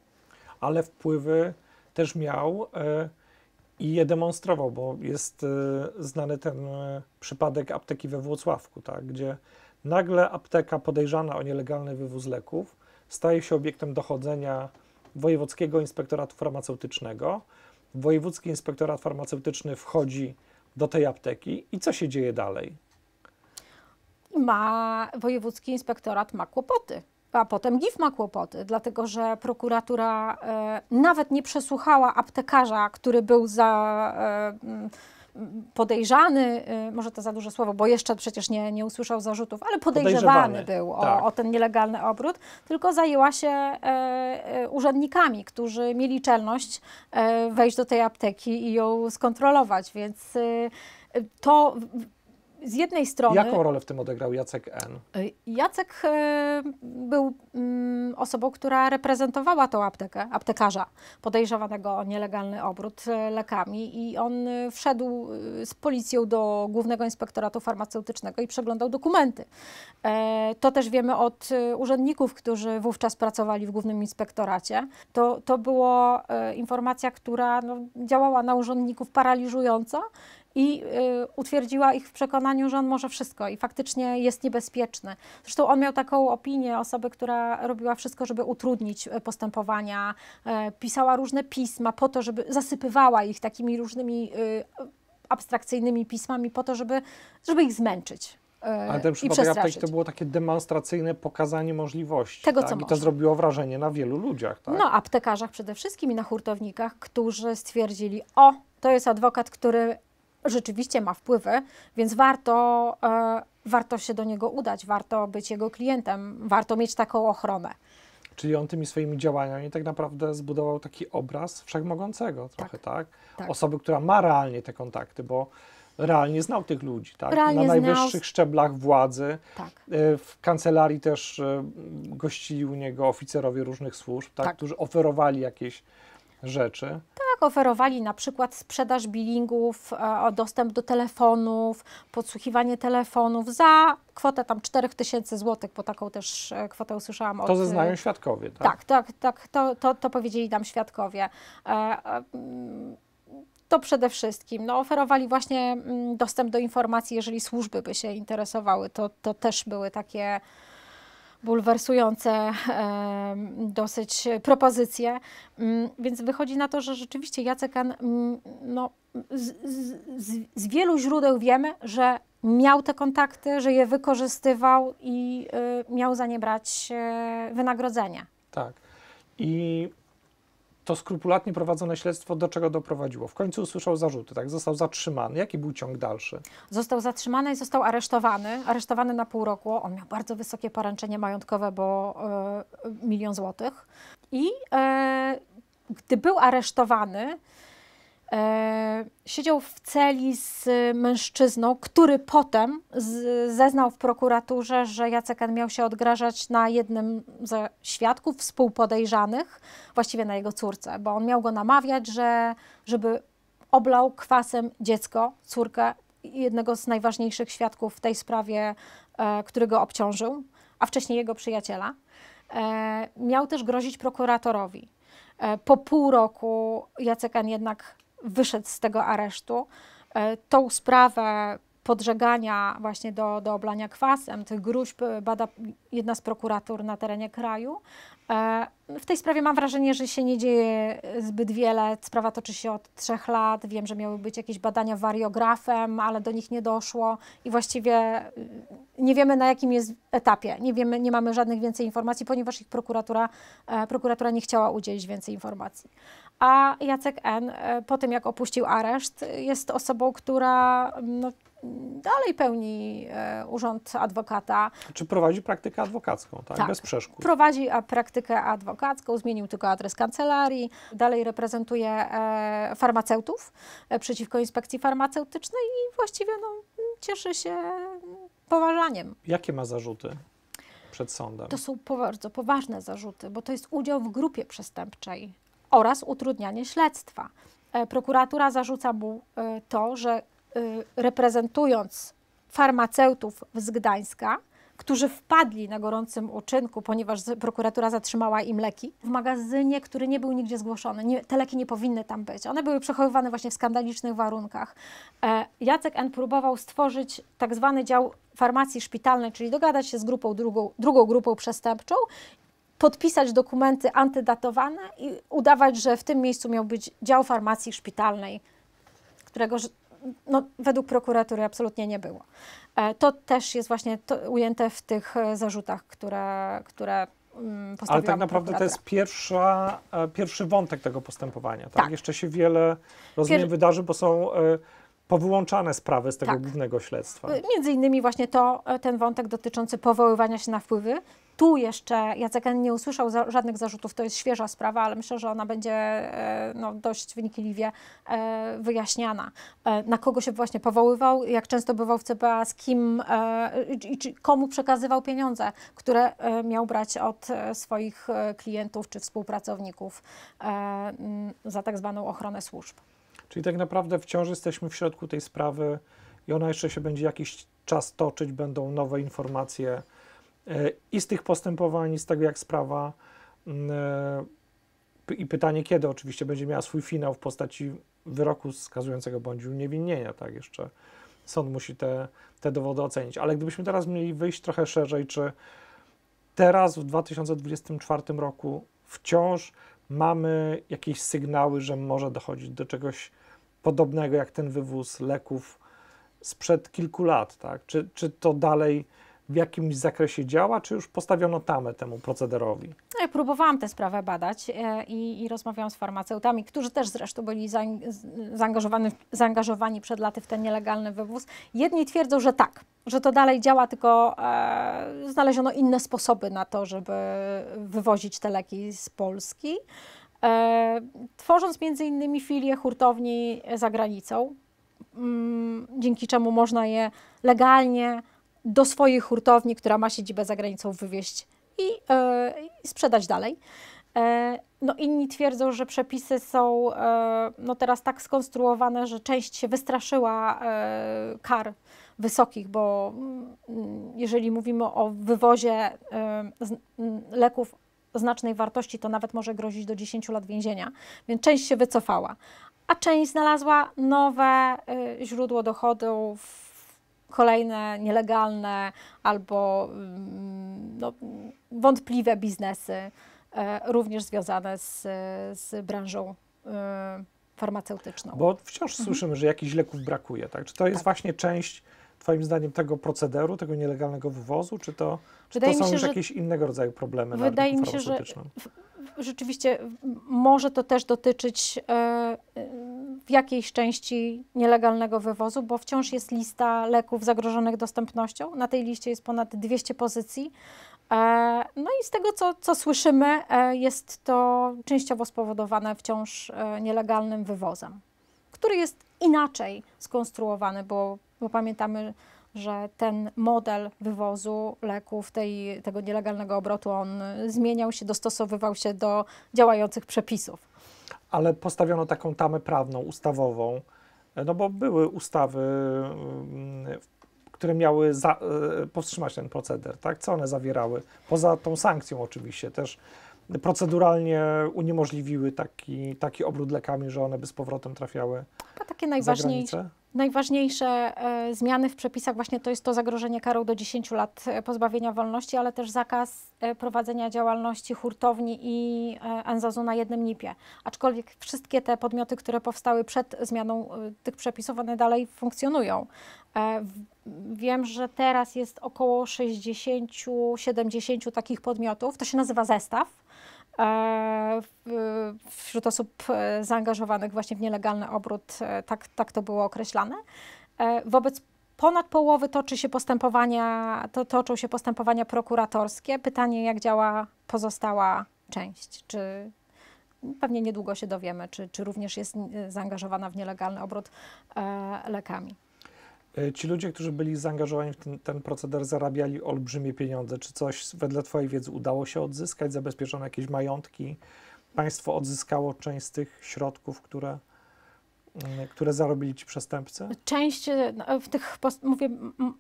S2: Ale wpływy też miał. E, i je demonstrował, bo jest y, znany ten y, przypadek apteki we Włocławku, tak, gdzie nagle apteka podejrzana o nielegalny wywóz leków staje się obiektem dochodzenia Wojewódzkiego Inspektoratu Farmaceutycznego. Wojewódzki Inspektorat Farmaceutyczny wchodzi do tej apteki i co się dzieje dalej?
S1: Ma wojewódzki inspektorat ma kłopoty a potem GIF ma kłopoty, dlatego że prokuratura e, nawet nie przesłuchała aptekarza, który był za e, podejrzany, e, może to za duże słowo, bo jeszcze przecież nie, nie usłyszał zarzutów, ale podejrzewany, podejrzewany był tak. o, o, ten nielegalny obrót, tylko zajęła się e, urzędnikami, którzy mieli czelność e, wejść do tej apteki i ją skontrolować, więc e, to z jednej strony. Jaką
S2: rolę w tym odegrał Jacek N? E,
S1: Jacek e, był mm, osobą, która reprezentowała tą aptekę, aptekarza podejrzewanego o nielegalny obrót e, lekami, i on wszedł z policją do Głównego Inspektoratu Farmaceutycznego i przeglądał dokumenty. To też wiemy od urzędników, którzy wówczas pracowali w Głównym Inspektoracie. To, to była informacja, która no, działała na urzędników paraliżująco i y, utwierdziła ich w przekonaniu, że on może wszystko i faktycznie jest niebezpieczny. Zresztą on miał taką opinię osoby, która robiła wszystko, żeby utrudnić y, postępowania, y, pisała różne pisma po to, żeby zasypywała ich takimi różnymi abstrakcyjnymi pismami po to, żeby, żeby ich zmęczyć. Ale ten przypadek to
S2: było takie demonstracyjne pokazanie możliwości. Tego, tak? co I to zrobiło wrażenie na wielu ludziach.
S1: Tak? No, aptekarzach przede wszystkim i na hurtownikach, którzy stwierdzili, o, to jest adwokat, który rzeczywiście ma wpływy, więc warto, e, warto się do niego udać, warto być jego klientem, warto mieć taką ochronę.
S2: Czyli on tymi swoimi działaniami tak naprawdę zbudował taki obraz wszechmogącego trochę, tak? tak? tak. Osoby, która ma realnie te kontakty, bo realnie znał tych ludzi, tak? Realnie Na najwyższych znał... szczeblach władzy. Tak. E, w kancelarii też e, gościli u niego oficerowie różnych służb, tak? tak. Którzy oferowali jakieś rzeczy.
S1: Tak, oferowali na przykład sprzedaż bilingów, e, dostęp do telefonów, podsłuchiwanie telefonów za kwotę tam 4000 zł, bo taką też e, kwotę usłyszałam od... To e, zeznają
S2: świadkowie, tak? Tak,
S1: tak, tak to, to, to powiedzieli nam świadkowie mm, to przede wszystkim. No, oferowali właśnie mm, dostęp do informacji, jeżeli służby by się interesowały. To, to też były takie bulwersujące e, dosyć propozycje, mm, więc wychodzi na to, że rzeczywiście Jacek mm, no, z, z, z wielu źródeł wiemy, że miał te kontakty, że je wykorzystywał i y, miał za nie brać e, wynagrodzenia.
S2: Tak. I to skrupulatnie prowadzone śledztwo do czego doprowadziło? W końcu usłyszał zarzuty, tak? Został zatrzymany. Jaki był ciąg dalszy?
S1: Został zatrzymany i został aresztowany. Aresztowany na pół roku. On miał bardzo wysokie poręczenie majątkowe, bo e, milion złotych. I e, gdy był aresztowany, E, siedział w celi z mężczyzną, który potem zeznał w prokuraturze, że Jacek N. miał się odgrażać na jednym ze świadków współpodejrzanych, właściwie na jego córce, bo on miał go namawiać, że, żeby oblał kwasem dziecko, córkę jednego z najważniejszych świadków w tej sprawie, e, który go obciążył, a wcześniej jego przyjaciela. E, miał też grozić prokuratorowi. Po pół roku Jacek N. jednak wyszedł z tego aresztu. E, tą sprawę podżegania właśnie do, do oblania kwasem, tych gruźb e, bada jedna z prokuratur na terenie kraju. E, w tej sprawie mam wrażenie, że się nie dzieje zbyt wiele. Sprawa toczy się od trzech lat. Wiem, że miały być jakieś badania wariografem, ale do nich nie doszło i właściwie nie wiemy na jakim jest etapie. Nie wiemy, nie mamy żadnych więcej informacji, ponieważ ich prokuratura, prokuratura nie chciała udzielić więcej informacji. A Jacek N. E, po tym, jak opuścił areszt, jest osobą, która no, dalej pełni e, urząd adwokata.
S2: Czy prowadzi praktykę adwokacką, tak? tak? Bez przeszkód.
S1: Prowadzi praktykę adwokacką, zmienił tylko adres kancelarii, dalej reprezentuje e, farmaceutów przeciwko inspekcji farmaceutycznej i właściwie no, cieszy się poważaniem.
S2: Jakie ma zarzuty? Przed sądem. To
S1: są bardzo poważne zarzuty, bo to jest udział w grupie przestępczej oraz utrudnianie śledztwa. E, prokuratura zarzuca mu e, to, że e, reprezentując farmaceutów z Gdańska, którzy wpadli na gorącym uczynku, ponieważ prokuratura zatrzymała im leki w magazynie, który nie był nigdzie zgłoszony. Nie, te leki nie powinny tam być. One były przechowywane właśnie w skandalicznych warunkach. E, Jacek N. próbował stworzyć tak zwany dział farmacji szpitalnej, czyli dogadać się z grupą drugą, drugą grupą przestępczą podpisać dokumenty antydatowane i udawać, że w tym miejscu miał być dział farmacji szpitalnej, którego no, według prokuratury absolutnie nie było. E, to też jest właśnie to, ujęte w tych e, zarzutach, które, które mm, ale tak naprawdę to jest
S2: pierwsza, e, pierwszy wątek tego postępowania. Tak? tak. Jeszcze się wiele, rozumiem, Pier... wydarzy, bo są powyłączane sprawy z tego tak. głównego śledztwa.
S1: Między innymi właśnie to, ten wątek dotyczący powoływania się na wpływy tu jeszcze Jacek N. nie usłyszał za, żadnych zarzutów, to jest świeża sprawa, ale myślę, że ona będzie e, no, dość wynikliwie e, wyjaśniana. E, na kogo się właśnie powoływał, jak często bywał w CBA, z kim i komu przekazywał pieniądze, które miał brać od swoich klientów czy współpracowników za tak zwaną ochronę służb.
S2: Czyli tak naprawdę wciąż jesteśmy w środku tej sprawy i ona jeszcze się będzie jakiś czas toczyć, będą nowe informacje E, i z tych postępowań, i z tego jak sprawa mm, e, i pytanie kiedy oczywiście będzie miała swój finał w postaci wyroku skazującego bądź uniewinnienia, tak jeszcze sąd musi te, te dowody ocenić. Ale gdybyśmy teraz mieli wyjść trochę szerzej, czy teraz w 2024 roku wciąż mamy jakieś sygnały, że może dochodzić do czegoś podobnego jak ten wywóz leków sprzed kilku lat, tak? Czy, czy to dalej w jakimś zakresie działa, czy już postawiono tamę temu procederowi?
S1: No, ja próbowałam tę sprawę badać e, i, i rozmawiałam z farmaceutami, którzy też zresztą byli zaangażowani, zaangażowani przed laty w ten nielegalny wywóz. Jedni twierdzą, że tak, że to dalej działa, tylko e, znaleziono inne sposoby na to, żeby wywozić te leki z Polski. E, tworząc między innymi filie hurtowni za granicą, mm, dzięki czemu można je legalnie do swojej hurtowni, która ma siedzibę za granicą, wywieźć i, e, sprzedać dalej. E, no inni twierdzą, że przepisy są e, no teraz tak skonstruowane, że część się wystraszyła kar wysokich, bo mm, jeżeli mówimy o wywozie leków znacznej wartości, to nawet może grozić do 10 lat więzienia, więc część się wycofała, a część znalazła nowe źródło dochodów kolejne nielegalne albo mm, no, wątpliwe biznesy, e, również związane z, z branżą e, farmaceutyczną. Bo wciąż mhm. słyszymy,
S2: że jakichś leków brakuje, tak? Czy to jest tak. właśnie część Twoim zdaniem tego procederu, tego nielegalnego wywozu, czy to, czy to są się, już jakieś innego rodzaju problemy wydaje na rynku farmaceutycznym? Mi
S1: się, że rzeczywiście może to też dotyczyć e, w jakiejś części nielegalnego wywozu, bo wciąż jest lista leków zagrożonych dostępnością. Na tej liście jest ponad 200 pozycji. E, no i z tego, co, co słyszymy, e, jest to częściowo spowodowane wciąż e, nielegalnym wywozem, który jest inaczej skonstruowany, bo, bo pamiętamy, że ten model wywozu leków, tej, tego nielegalnego obrotu, on zmieniał się, dostosowywał się do działających przepisów
S2: ale postawiono taką tamę prawną, ustawową, e, no bo były ustawy, mm, które miały za, e, powstrzymać ten proceder, tak? Co one zawierały? Poza tą sankcją oczywiście też proceduralnie uniemożliwiły taki, taki obrót lekami, że one by z powrotem trafiały.
S1: A takie najważniejsze. Najważniejsze e, zmiany w przepisach właśnie to jest to zagrożenie karą do 10 lat e, pozbawienia wolności, ale też zakaz e, prowadzenia działalności hurtowni i anzazu na jednym NIP-ie. Aczkolwiek wszystkie te podmioty, które powstały przed zmianą tych przepisów, one dalej funkcjonują. Wiem, że teraz jest około 60-70 takich podmiotów. To się nazywa zestaw E, wśród osób e, zaangażowanych właśnie w nielegalny obrót, e, tak, tak to było określane. Wobec ponad połowy toczy się postępowania, to, toczą się postępowania prokuratorskie. Pytanie, jak działa pozostała część? Czy pewnie niedługo się dowiemy, czy, czy również jest zaangażowana w nielegalny obrót lekami?
S2: E, ci ludzie, którzy byli zaangażowani w ten, ten, proceder, zarabiali olbrzymie pieniądze. Czy coś wedle Twojej wiedzy udało się odzyskać? Zabezpieczono jakieś majątki? Państwo odzyskało część z tych środków, które, mm, które zarobili ci przestępcy? Część
S1: no, w tych, mówię,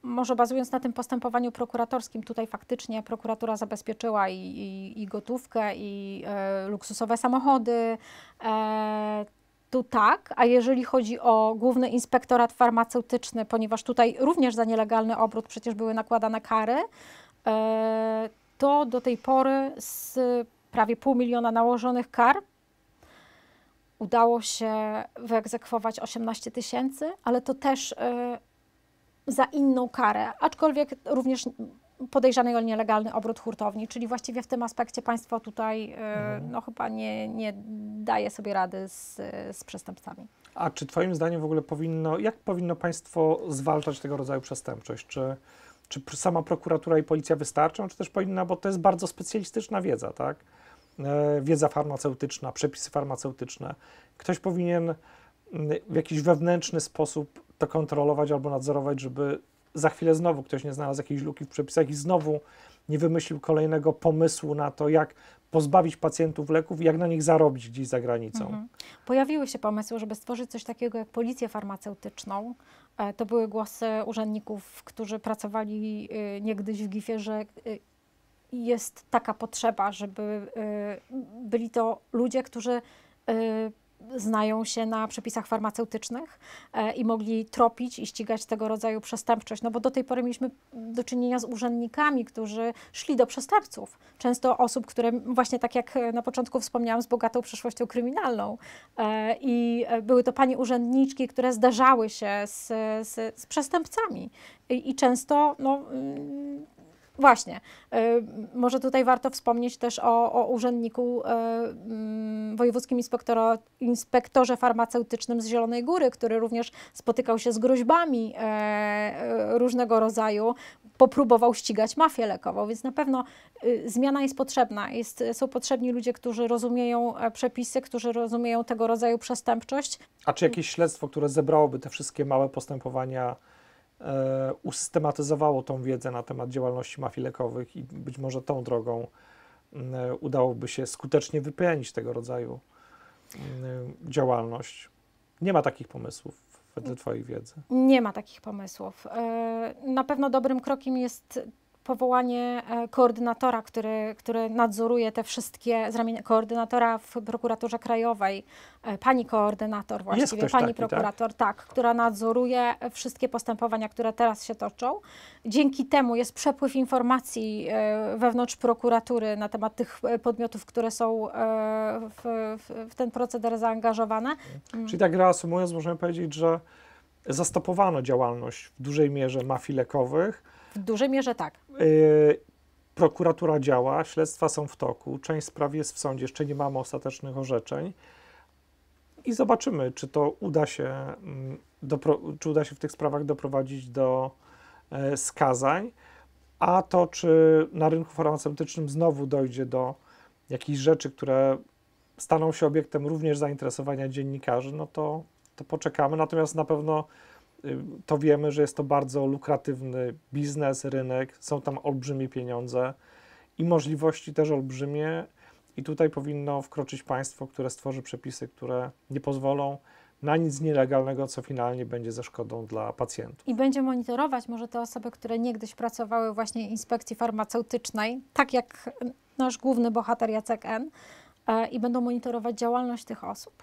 S1: może bazując na tym postępowaniu prokuratorskim, tutaj faktycznie prokuratura zabezpieczyła i, i, i gotówkę, i e, luksusowe samochody. E, tak, a jeżeli chodzi o Główny Inspektorat Farmaceutyczny, ponieważ tutaj również za nielegalny obrót przecież były nakładane kary, e, to do tej pory z prawie pół miliona nałożonych kar udało się wyegzekwować 18 tysięcy, ale to też e, za inną karę, aczkolwiek również podejrzany o nielegalny obrót hurtowni, czyli właściwie w tym aspekcie państwo tutaj e, mhm. no, chyba nie, nie daje sobie rady z, z przestępcami.
S2: A czy Twoim zdaniem w ogóle powinno, jak powinno państwo zwalczać tego rodzaju przestępczość? Czy, czy sama prokuratura i policja wystarczą, czy też powinna, bo to jest bardzo specjalistyczna wiedza, tak? E, wiedza farmaceutyczna, przepisy farmaceutyczne. Ktoś powinien mm, w jakiś wewnętrzny sposób to kontrolować albo nadzorować, żeby za chwilę znowu ktoś nie znalazł jakiejś luki w przepisach i znowu nie wymyślił kolejnego pomysłu na to, jak pozbawić pacjentów leków i jak na nich zarobić gdzieś za granicą. Mhm.
S1: Pojawiły się pomysły, żeby stworzyć coś takiego jak policję farmaceutyczną. E, to były głosy urzędników, którzy pracowali e, niegdyś w GIF-ie, że e, jest taka potrzeba, żeby byli to ludzie, którzy znają się na przepisach farmaceutycznych e, i mogli tropić i ścigać tego rodzaju przestępczość. No bo do tej pory mieliśmy do czynienia z urzędnikami, którzy szli do przestępców. Często osób, które właśnie tak jak na początku wspomniałam, z bogatą przeszłością kryminalną. E, I e, były to panie urzędniczki, które zdarzały się z, z, z przestępcami. I, i często no, mm, Właśnie. Y, może tutaj warto wspomnieć też o, o urzędniku y, mm, wojewódzkim inspektorze farmaceutycznym z Zielonej Góry, który również spotykał się z groźbami e, e, różnego rodzaju, popróbował ścigać mafię lekową, więc na pewno y, zmiana jest potrzebna. Jest, są potrzebni ludzie, którzy rozumieją e, przepisy, którzy rozumieją tego rodzaju przestępczość.
S2: A czy jakieś śledztwo, które zebrałoby te wszystkie małe postępowania? E, usystematyzowało tą wiedzę na temat działalności mafii lekowych i być może tą drogą mm, e, udałoby się skutecznie wypełnić tego rodzaju mm, e, działalność. Nie ma takich pomysłów wedle Twojej wiedzy?
S1: Nie ma takich pomysłów. Na pewno dobrym krokiem jest powołanie e, koordynatora, który, który nadzoruje te wszystkie, z ramienia koordynatora w prokuraturze krajowej, e, pani koordynator właściwie, pani taki, tak? prokurator, tak? tak, która nadzoruje wszystkie postępowania, które teraz się toczą. Dzięki temu jest przepływ informacji e, wewnątrz prokuratury na temat tych podmiotów, które są w, w, w ten proceder zaangażowane. Mm. Czyli tak
S2: reasumując, możemy powiedzieć, że zastopowano działalność w dużej mierze mafii lekowych,
S1: w dużej mierze tak.
S2: Yy, prokuratura działa, śledztwa są w toku, część spraw jest w sądzie, jeszcze nie mamy ostatecznych orzeczeń. I zobaczymy, czy to uda się, mm, czy uda się w tych sprawach doprowadzić do e, skazań, a to, czy na rynku farmaceutycznym znowu dojdzie do jakichś rzeczy, które staną się obiektem również zainteresowania dziennikarzy, no to, to poczekamy. Natomiast na pewno to wiemy, że jest to bardzo lukratywny biznes, rynek, są tam olbrzymie pieniądze i możliwości też olbrzymie. I tutaj powinno wkroczyć państwo, które stworzy przepisy, które nie pozwolą na nic nielegalnego, co finalnie będzie ze szkodą dla pacjentów.
S1: I będzie monitorować może te osoby, które niegdyś pracowały właśnie w inspekcji farmaceutycznej, tak jak nasz główny bohater Jacek N., e, i będą monitorować działalność tych osób.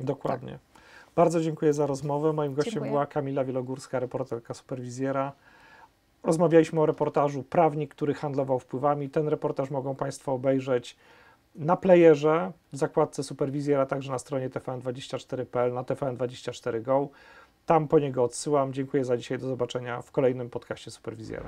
S2: Dokładnie. Tak. Bardzo dziękuję za rozmowę. Moim gościem dziękuję. była Kamila Wielogórska, reporterka superwizjera. Rozmawialiśmy o reportażu Prawnik, który handlował wpływami. Ten reportaż mogą Państwo obejrzeć na playerze, w zakładce Superwizjera, także na stronie tvn24.pl, na tvn24go. Tam po niego odsyłam. Dziękuję za dzisiaj. Do zobaczenia w kolejnym podcaście Superwizjera.